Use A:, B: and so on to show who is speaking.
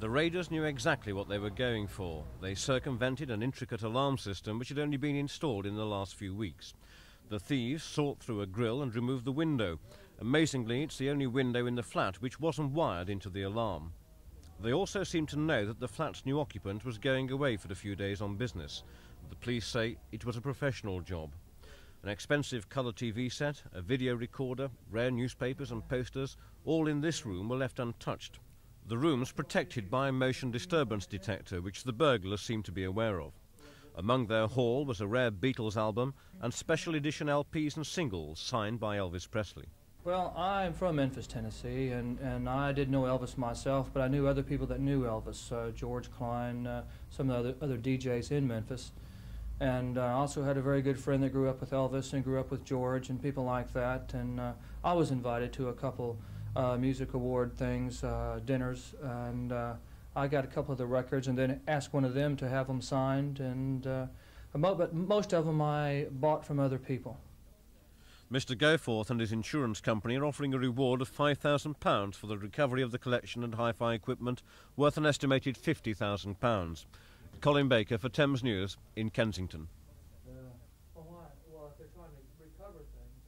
A: The raiders knew exactly what they were going for. They circumvented an intricate alarm system which had only been installed in the last few weeks. The thieves sought through a grill and removed the window. Amazingly, it's the only window in the flat which wasn't wired into the alarm. They also seem to know that the flat's new occupant was going away for a few days on business. The police say it was a professional job. An expensive colour TV set, a video recorder, rare newspapers and posters, all in this room were left untouched. The room's protected by a motion disturbance detector, which the burglars seemed to be aware of. Among their haul was a rare Beatles album and special edition LPs and singles signed by Elvis Presley.
B: Well, I'm from Memphis, Tennessee, and, and I didn't know Elvis myself, but I knew other people that knew Elvis, uh, George Klein, uh, some of the other, other DJs in Memphis. And uh, I uh, also had a very good friend that grew up with Elvis and grew up with George and people like that. And uh, I was invited to a couple uh, music award things, uh, dinners, and uh, I got a couple of the records and then asked one of them to have them signed. And uh, but most of them I bought from other people.
A: Mr. Goforth and his insurance company are offering a reward of £5,000 for the recovery of the collection and hi fi equipment worth an estimated £50,000. Colin Baker for Thames News in Kensington.
B: Uh, well, well, if they're trying to recover things.